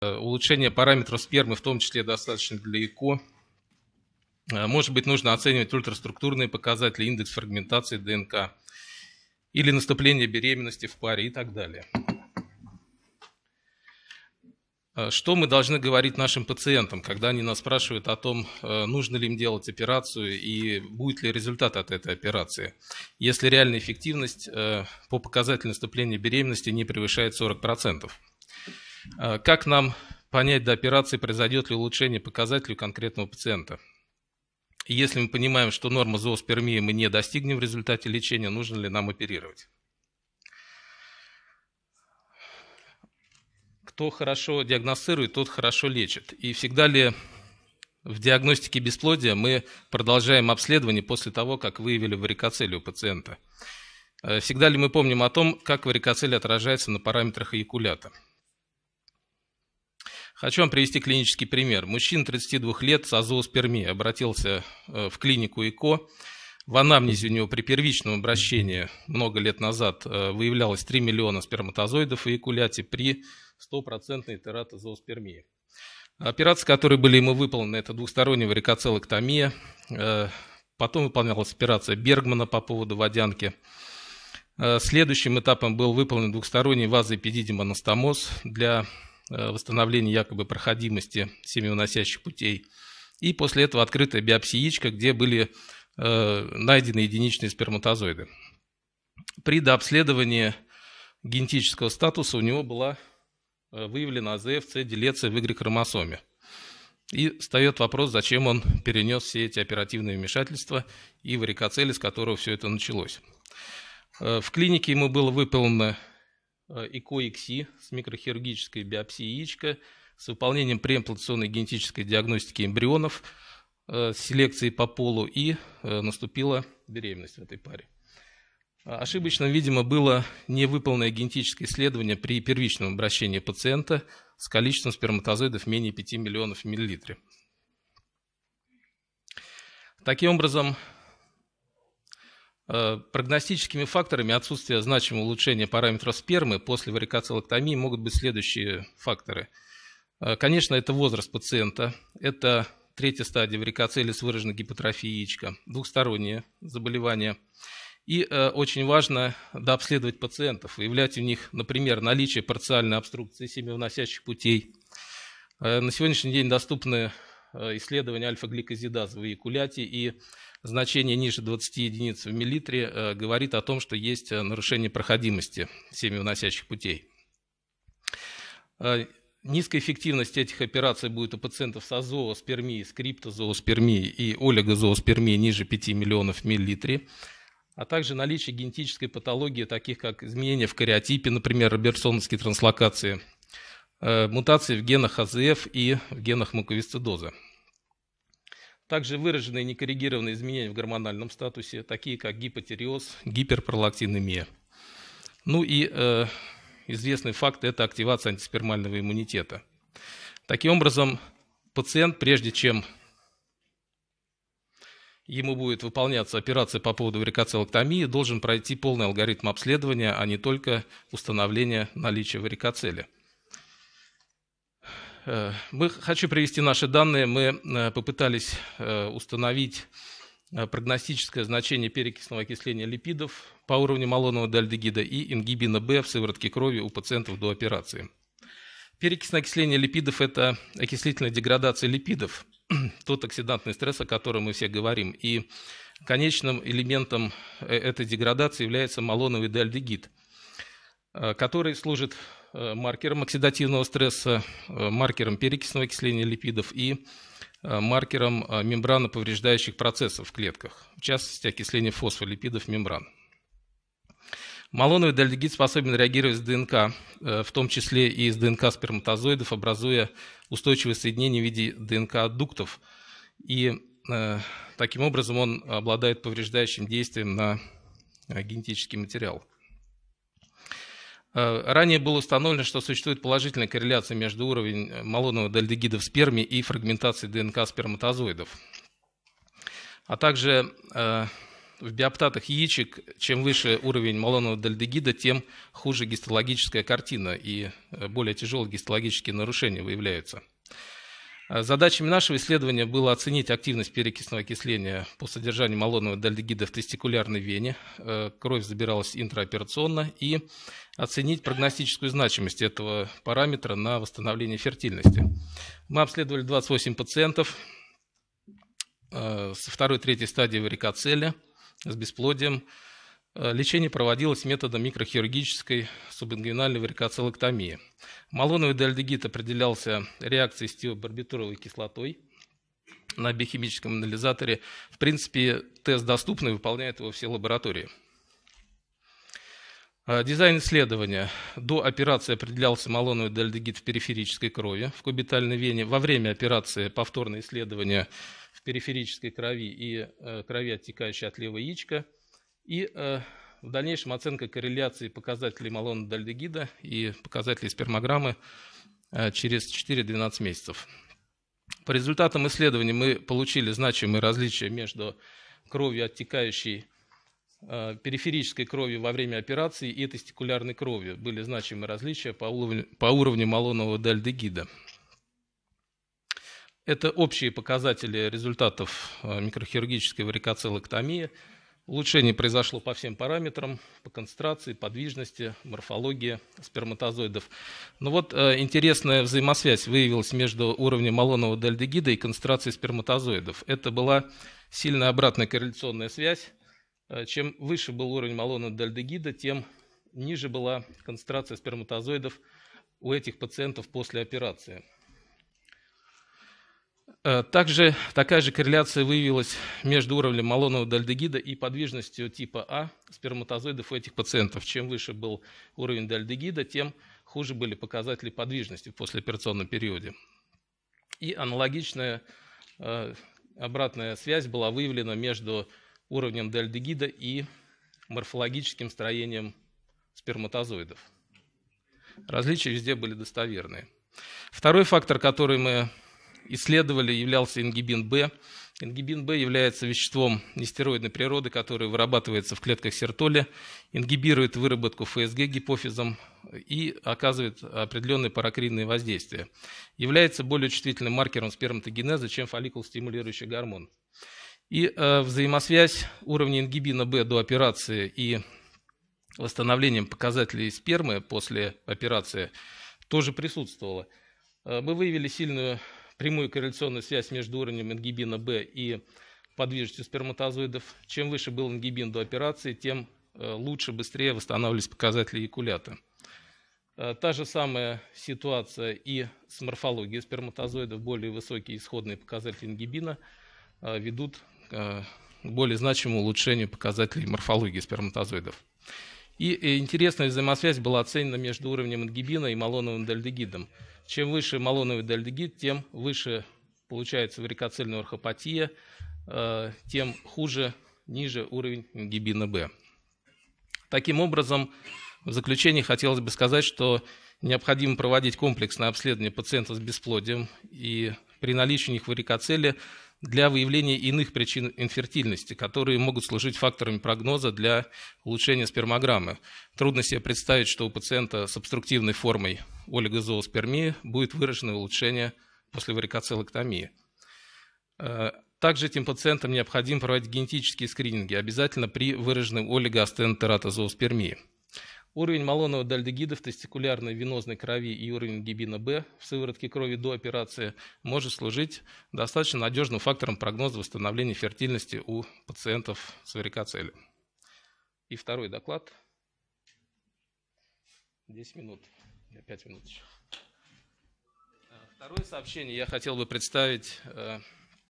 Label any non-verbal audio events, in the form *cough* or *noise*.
Э, улучшение параметров спермы в том числе достаточно для ЭКО. Э, может быть, нужно оценивать ультраструктурные показатели, индекс фрагментации ДНК или наступление беременности в паре и так далее. Э, что мы должны говорить нашим пациентам, когда они нас спрашивают о том, нужно ли им делать операцию и будет ли результат от этой операции, если реальная эффективность по показателю наступления беременности не превышает 40%? Э, как нам понять, до операции произойдет ли улучшение показателей у конкретного пациента? Если мы понимаем, что норму зооспермии мы не достигнем в результате лечения, нужно ли нам оперировать? Кто хорошо диагностирует, тот хорошо лечит. И всегда ли в диагностике бесплодия мы продолжаем обследование после того, как выявили варикоцель у пациента? Э, всегда ли мы помним о том, как варикоцель отражается на параметрах эякулята? Хочу вам привести клинический пример. Мужчина 32 лет с азооспермией обратился э, в клинику ИКО. В анамнезе у него при первичном обращении много лет назад э, выявлялось 3 миллиона сперматозоидов и эякуляте при стопроцентной тератозооспермии. Операции, которые были ему выполнены, это двухсторонняя варикоцелоктомия, э, потом выполнялась операция Бергмана по поводу водянки. Следующим этапом был выполнен двухсторонний вазоэпидидимоностоmoz для Э, восстановление якобы проходимости семеноносящих путей. И после этого открытая биопсия яичка, где были э, найдены единичные сперматозоиды. При дообследовании генетического статуса у него была э, выявлена АЗФЦ делеция в Y-хромосоме. И встает вопрос, зачем он перенес все эти оперативные вмешательства и варикоцели, с которого все это началось. В клинике ему было выполнено ЭКО-ИКСИ с микрохирургической биопсией яичка, с выполнением преимплантационной генетической диагностики эмбрионов, э, с селекцией по полу и э, наступила беременность в этой паре. А, Ошибочно, видимо, было невыполненное генетическое исследование при первичном обращении пациента с количеством сперматозоидов менее 5 миллионов в миллилитре. Таким образом, Э, прогностическими факторами отсутствия значимого улучшения параметров спермы после варикоцелоктомии могут быть следующие факторы. Э, конечно, это возраст пациента, это третья стадия варикоцели с выраженной гипотрофией яичка, двухстороннее заболевание. И э, очень важно дообследовать пациентов, выявлять у них, например, наличие парциальной обструкции семивносящих путей. Э, на сегодняшний день доступны Э, исследования альфа гликозидаз в эякуляте и значение ниже 20 единиц в миллилитре э, говорит о том, что есть э, нарушение проходимости семивносящих путей. Низкая эффективность этих операций будет у пациентов с азооспермией, скриптозооспермией и олигозооспермией ниже 5 миллионов миллилитре, а также наличие генетической патологии, таких как изменения в кариотипе, например, роберсоновские транслокации, мутации в генах АЗФ и в генах муковисцидоза. Также выраженные некоррегированные изменения в гормональном статусе, такие как гипотереоз, гиперпролактинемия. Ну и э, известный факт – это активация антиспермального иммунитета. Таким образом, пациент, прежде чем ему будет выполняться операция по поводу варикоцелоктомии, должен пройти полный алгоритм обследования, а не только установление наличия варикоцеля. Э, мы хочу привести наши данные. Мы э, попытались э, установить прогностическое значение перекисного окисления липидов по уровню малонового дальдегида и ингибина Б в сыворотке крови у пациентов до операции. Перекисное окисление липидов – это окислительная деградация липидов, *clears throat* тот оксидантный стресс, о котором мы все говорим. И конечным элементом этой деградации является малоновый дальдегид, который служит Э, маркером оксидативного стресса, э, маркером перекисного окисления липидов и э, маркером мембраноповреждающих процессов в клетках, в частности окисления фосфолипидов мембран. Малоновый дальдегид способен реагировать с ДНК, в том числе и с ДНК сперматозоидов, образуя устойчивые соединения в виде ДНК-аддуктов. И таким образом он обладает повреждающим действием на генетический материал. Э, ранее было установлено, что существует положительная корреляция между уровнем э, малонового дальдегида в сперме и фрагментацией ДНК сперматозоидов. А также э, в биоптатах яичек, чем выше уровень малонового дальдегида, тем хуже гистологическая картина и более тяжелые гистологические нарушения выявляются. Э, задачами нашего исследования было оценить активность перекисного окисления по содержанию молодного дальдегида в тестикулярной вене, э, кровь забиралась интраоперационно, и оценить прогностическую значимость этого параметра на восстановление фертильности. Мы обследовали 28 пациентов э, со второй третьей стадии варикоцеля с бесплодием, Э, лечение проводилось методом микрохирургической субингвинальной варикоцелоктомии. Малоновый дельдегид определялся реакцией с тиобарбитуровой кислотой на биохимическом анализаторе. В принципе, тест доступный, выполняет его все лаборатории. Э, дизайн исследования. До операции определялся малоновый дельдегид в периферической крови, в кубитальной вене. Во время операции повторное исследование в периферической крови и э, крови, оттекающей от левой яичка – и э, в дальнейшем оценка корреляции показателей малона-дальдегида и показателей спермограммы э, через 4-12 месяцев. По результатам исследования мы получили значимые различия между кровью, оттекающей э, периферической кровью во время операции и тестикулярной кровью. Были значимые различия по уровню, по уровню малонового дальдегида. Это общие показатели результатов э, микрохирургической варикоцелоктомии – Улучшение произошло по всем параметрам, по концентрации, подвижности, морфологии сперматозоидов. Но ну вот э, интересная взаимосвязь выявилась между уровнем малонового дальдегида и концентрацией сперматозоидов. Это была сильная обратная корреляционная связь. Э, чем выше был уровень малона дальдегида, тем ниже была концентрация сперматозоидов у этих пациентов после операции. Э, также такая же корреляция выявилась между уровнем малонового дальдегида и подвижностью типа А сперматозоидов у этих пациентов. Чем выше был уровень дальдегида, тем хуже были показатели подвижности в послеоперационном периоде. И аналогичная э, обратная связь была выявлена между уровнем дальдегида и морфологическим строением сперматозоидов. Различия везде были достоверные. Второй фактор, который мы исследовали, являлся ингибин Б. Ингибин Б является веществом нестероидной природы, которое вырабатывается в клетках сертоля, ингибирует выработку ФСГ гипофизом и оказывает определенные паракринные воздействия. Является более чувствительным маркером сперматогенеза, чем фолликул-стимулирующий гормон. И э, взаимосвязь уровня ингибина Б до операции и восстановлением показателей спермы после операции тоже присутствовала. Э, мы выявили сильную прямую корреляционную связь между уровнем ингибина Б и подвижностью сперматозоидов. Чем выше был ингибин до операции, тем э, лучше, быстрее восстанавливались показатели экулята. Э, та же самая ситуация и с морфологией сперматозоидов. Более высокие исходные показатели ингибина э, ведут к более значимому улучшению показателей морфологии сперматозоидов. И э, интересная взаимосвязь была оценена между уровнем ангибина и малоновым дальдегидом. Чем выше малоновый дальдегид, тем выше получается варикоцельная орхопатия, э, тем хуже, ниже уровень ангибина Б. Таким образом, в заключение хотелось бы сказать, что необходимо проводить комплексное обследование пациентов с бесплодием, и при наличии у них варикоцели – для выявления иных причин инфертильности, которые могут служить факторами прогноза для улучшения спермограммы. Трудно себе представить, что у пациента с обструктивной формой олигозооспермии будет выражено улучшение после варикоцелоктомии. Э, также этим пациентам необходимо проводить генетические скрининги, обязательно при выраженной олигоастентератозооспермии. Уровень малонового дальдегида в тестикулярной венозной крови и уровень гибина Б в сыворотке крови до операции может служить достаточно надежным фактором прогноза восстановления фертильности у пациентов с варикоцелем. И второй доклад. 10 минут. 5 минут еще. Э, второе сообщение я хотел бы представить э,